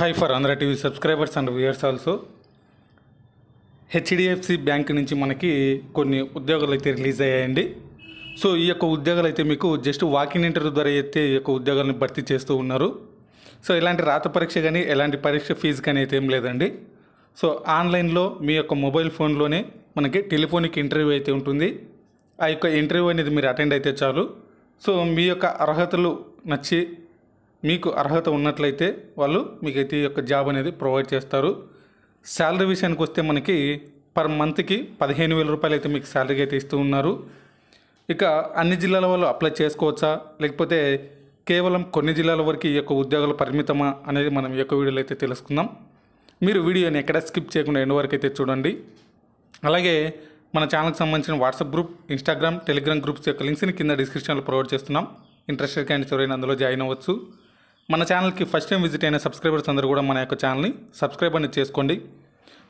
high for Andhra TV subscribers and viewers also HDFC bank నుంచి మనకి కొన్ని ఉద్యోగాలు అయితే రిలీజ్ అయ్యాయండి సో ఈ యొక్క ఉద్యోగాలు అయితే మీకు జస్ట్ వాకింగ్ ఇంటర్వ్యూ ద్వారా అయితే ఈ యొక్క ఉద్యోగాలను భర్తీ చేస్తూ ఉన్నారు సో ఎలాంటి రాత పరీక్ష కానీ ఎలాంటి పరీక్ష ఫీజు కానీ అయితే ఏం లేదండి సో ఆన్లైన్లో మీ యొక్క మొబైల్ ఫోన్లోనే మనకి టెలిఫోనిక్ ఇంటర్వ్యూ అయితే ఉంటుంది ఆ యొక్క ఇంటర్వ్యూ అనేది మీరు అటెండ్ అయితే చాలు సో మీ యొక్క అర్హతలు నచ్చి మీకు అర్హత ఉన్నట్లయితే వాళ్ళు మీకైతే ఈ యొక్క జాబ్ అనేది ప్రొవైడ్ చేస్తారు శాలరీ విషయానికి వస్తే మనకి పర్ మంత్కి పదిహేను వేల రూపాయలు అయితే మీకు శాలరీ అయితే ఇస్తూ ఉన్నారు ఇక అన్ని జిల్లాల వాళ్ళు అప్లై చేసుకోవచ్చా లేకపోతే కేవలం కొన్ని జిల్లాల వరకు ఈ యొక్క ఉద్యోగాలు పరిమితమా అనేది మనం ఈ యొక్క వీడియోలో అయితే తెలుసుకుందాం మీరు వీడియోని ఎక్కడ స్కిప్ చేయకుండా ఎన్నో వరకు అయితే చూడండి అలాగే మన ఛానల్కి సంబంధించిన WhatsApp group Instagram Telegram groups యొక్క లింక్స్ని కింద డిస్క్రిప్షన్లో ప్రొవైడ్ చేస్తున్నాం ఇంట్రెస్టెడ్ క్యాండిడేట్స్ ఎవరైనా అందులో జాయిన్ అవ్వచ్చు మన ఛానల్కి ఫస్ట్ టైం విజిట్ అయిన సబ్స్క్రైబర్స్ అందరూ కూడా మన యొక్క ఛానల్ని సబ్స్క్రైబ్ అనేది చేసుకోండి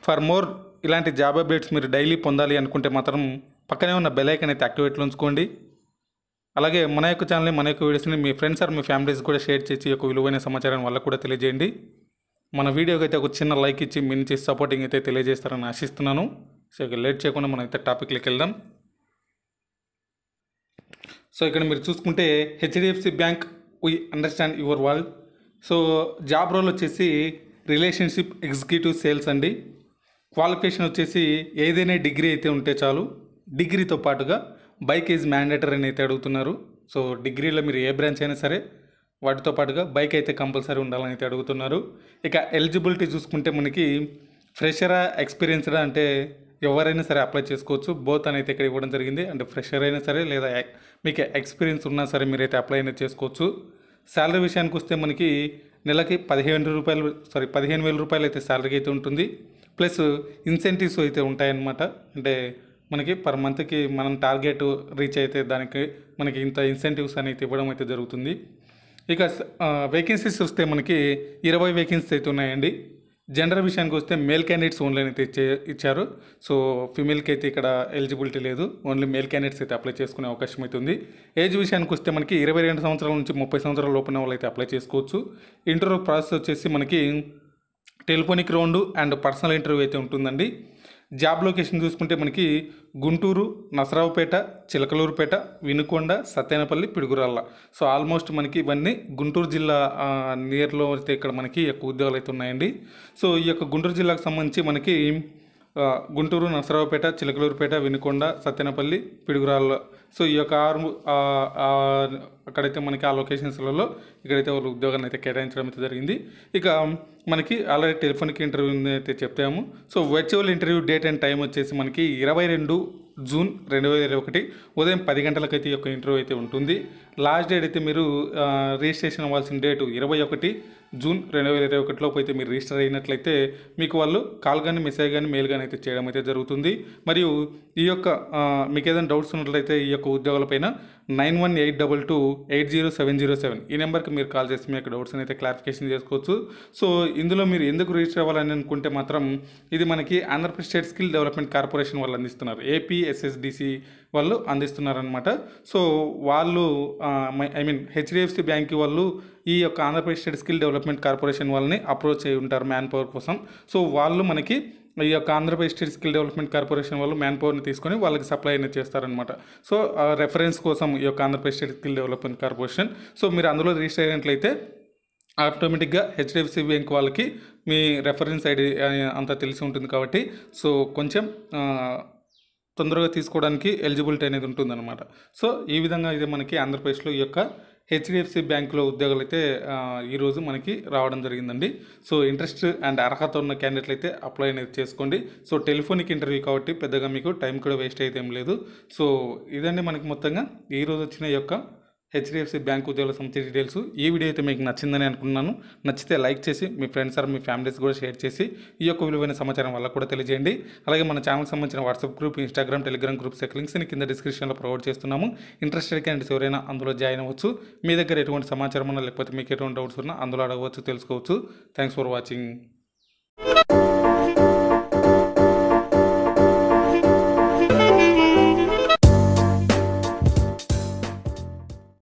ఫర్ మోర్ ఇలాంటి జాబ్ అప్డేట్స్ మీరు డైలీ పొందాలి అనుకుంటే మాత్రం పక్కనే ఉన్న బెలైక్ అనేది యాక్టివేట్లో ఉంచుకోండి అలాగే మన యొక్క ఛానల్ని మన యొక్క వీడియోస్ని మీ ఫ్రెండ్స్ ఆర్ మీ ఫ్యామిలీస్ కూడా షేర్ చేసి ఒక విలువైన సమాచారం వల్ల కూడా తెలియజేయండి మన వీడియోకి అయితే ఒక చిన్న లైక్ ఇచ్చి మీ నుంచి సపోర్టింగ్ అయితే తెలియజేస్తారని ఆశిస్తున్నాను సో ఇక లేట్ చేయకుండా మనం అయితే టాపిక్లోకి వెళ్దాం సో ఇక్కడ మీరు చూసుకుంటే HDFC bank we understand your world so job role వచ్చేసి రిలేషన్షిప్ ఎగ్జిక్యూటివ్ సేల్స్ అండి క్వాలిఫికేషన్ వచ్చేసి ఏదైనా డిగ్రీ అయితే ఉంటే చాలు డిగ్రీతో పాటుగా బైక్ ఈజ్ మ్యాండేటరీ అని అయితే అడుగుతున్నారు సో డిగ్రీలో మీరు ఏ బ్రాంచ్ అయినా సరే వాటితో పాటుగా బైక్ అయితే కంపల్సరీ ఉండాలని అయితే అడుగుతున్నారు ఇక ఎలిజిబిలిటీ చూసుకుంటే మనకి ఫ్రెషరా ఎక్స్పీరియన్స్డా అంటే ఎవరైనా సరే అప్లై చేసుకోవచ్చు బోత్ అనేది ఇక్కడ ఇవ్వడం జరిగింది అంటే ఫ్రెషర్ అయినా సరే లేదా మీకు ఎక్స్పీరియన్స్ ఉన్నా సరే మీరైతే అప్లై అయినా చేసుకోవచ్చు శాలరీ విషయానికి వస్తే మనకి నెలకి పదిహేను రూపాయలు సారీ పదిహేను వేల రూపాయలు అయితే శాలరీ అయితే ఉంటుంది ప్లస్ ఇన్సెంటివ్స్ అయితే ఉంటాయన్నమాట అంటే మనకి పర్ మంత్కి మనం టార్గెట్ రీచ్ అయితే దానికి మనకి ఇంత ఇన్సెంటివ్స్ అనేది ఇవ్వడం అయితే జరుగుతుంది ఇక వేకెన్సీస్ వస్తే మనకి ఇరవై వేకెన్సీస్ అయితే ఉన్నాయండి జెండర్ విషయానికి వస్తే మేల్ క్యాండిడేట్స్ ఓన్లీ అయితే ఇచ్చారు సో ఫిమేల్కి అయితే ఇక్కడ ఎలిజిబిలిటీ లేదు ఓన్లీ మేల్ క్యాండిడేట్స్ అయితే అప్లై చేసుకునే అవకాశం అవుతుంది ఏజ్ విషయానికి వస్తే మనకి ఇరవై రెండు సంవత్సరాల నుంచి ముప్పై సంవత్సరాల లోపల వాళ్ళు అయితే అప్లై చేసుకోవచ్చు ఇంటర్వ్యూ ప్రాసెస్ వచ్చేసి మనకి telephonic round and personal interview అయితే ఉంటుందండి జాబ్ లొకేషన్ చూసుకుంటే మనకి గుంటూరు నసరావుపేట చిలకలూరుపేట వినుకొండ సత్యనపల్లి పిడుగురాళ్ళ సో ఆల్మోస్ట్ మనకి ఇవన్నీ గుంటూరు జిల్లా నియర్లో అయితే ఇక్కడ మనకి ఎక్కువ ఉద్యోగాలు అయితే ఉన్నాయండి సో ఈ యొక్క గుంటూరు జిల్లాకు సంబంధించి మనకి గుంటూరు నరసరావుపేట చిలకలూరుపేట వినుకొండ సత్యనపల్లి పిడుగురాళ్ళ సో ఈ యొక్క ఆరు అక్కడైతే మనకి ఆ లొకేషన్స్లలో ఇక్కడైతే వాళ్ళు ఉద్యోగాన్ని అయితే కేటాయించడం అయితే జరిగింది ఇక మనకి ఆల్రెడీ టెలిఫోన్కి ఇంటర్వ్యూ అయితే చెప్పాము so virtual interview date and time వచ్చేసి మనకి ఇరవై రెండు జూన్ రెండు వేల ఇరవై ఒకటి ఉదయం పది గంటలకైతే అయితే యొక్క ఇంటర్వ్యూ అయితే ఉంటుంది లాస్ట్ డేట్ అయితే మీరు రిజిస్ట్రేషన్ అవ్వాల్సిన డేటు ఇరవై ఒకటి జూన్ రెండు వేల ఇరవై ఒకటిలోపు అయితే మీరు రిజిస్టర్ అయినట్లయితే మీకు వాళ్ళు కాల్ కానీ మెసేజ్ కానీ మెయిల్ కానీ అయితే చేయడం అయితే జరుగుతుంది మరియు ఈ యొక్క మీకు ఏదైనా డౌట్స్ ఉన్నట్లయితే ఈ యొక్క ఉద్యోగాలపైన nine one eight double two eight zero seven zero seven ఈ నెంబర్కి మీరు కాల్ చేసి మీకు డౌట్స్ అయితే క్లారిఫికేషన్ చేసుకోవచ్చు సో ఇందులో మీరు ఎందుకు రిజిస్టర్ అవ్వాలని అనుకుంటే మాత్రం ఇది మనకి Andhra Pradesh state skill development corporation వాళ్ళు అందిస్తున్నారు ఏపీఎస్ఎస్డిసి వాళ్ళు అందిస్తున్నారనమాట సో వాళ్ళు ఐ మీన్ హెచ్డిఎఫ్సి బ్యాంక్ వాళ్ళు ఈ యొక్క Andhra Pradesh state skill development corporation వాళ్ళని అప్రోచ్ అయి ఉంటారు మ్యాన్ పవర్ కోసం సో వాళ్ళు మనకి ఈ యొక్క Andhra Pradesh state skill development corporation వాళ్ళు మ్యాన్ పవర్ని తీసుకొని వాళ్ళకి సప్లై అనేది చేస్తారనమాట సో రెఫరెన్స్ కోసం ఈ యొక్క Andhra Pradesh state skill development corporation so మీరు అందులో రిజిస్టర్ అయినట్లయితే ఆటోమేటిక్గా హెచ్డిఎఫ్సి బ్యాంక్ వాళ్ళకి మీ రెఫరెన్స్ ఐడి అంతా తెలిసి ఉంటుంది కాబట్టి సో కొంచెం తొందరగా తీసుకోవడానికి ఎలిజిబిలిటీ అనేది ఉంటుందన్నమాట సో ఈ విధంగా అయితే మనకి ఆంధ్రప్రదేశ్లో ఈ యొక్క హెచ్డిఎఫ్సి బ్యాంకులో ఉద్యోగాలు అయితే ఈరోజు మనకి రావడం జరిగిందండి సో ఇంట్రెస్ట్ అండ్ అర్హత ఉన్న క్యాండిడేట్లు అయితే అప్లై అనేది చేసుకోండి సో టెలిఫోనిక్ ఇంటర్వ్యూ కాబట్టి పెద్దగా మీకు టైం కూడా వేస్ట్ అయితే ఏం లేదు సో ఇదండి మనకి మొత్తంగా ఈరోజు వచ్చిన యొక్క హెచ్డిఎఫ్సి బ్యాంక్ ఉద్యోగుల సంస్థ డీటెయిల్స్ ఈ వీడియో అయితే మీకు నచ్చిందని అనుకున్నాను నచ్చితే లైక్ చేసి మీ ఫ్రెండ్స్ ఆర్ మీ ఫ్యామిలీస్ కూడా షేర్ చేసి ఈ యొక్క విలువైన సమాచారం వల్ల కూడా తెలియజేయండి అలాగే మన ఛానల్ సంబంధించిన WhatsApp group Instagram Telegram groups యొక్క లింక్స్ని కింద డిస్క్రిప్షన్లో ప్రొవైడ్ చేస్తున్నాము ఇంట్రెస్టెడ్ క్యాండిడేట్స్ ఎవరైనా అందులో జాయిన్ అవ్వచ్చు మీ దగ్గర ఎటువంటి సమాచారం ఉన్నా లేకపోతే మీకు ఎటువంటి డౌట్స్ ఉన్నా అందులో అడగవచ్చు తెలుసుకోవచ్చు థ్యాంక్స్ ఫర్ వాచింగ్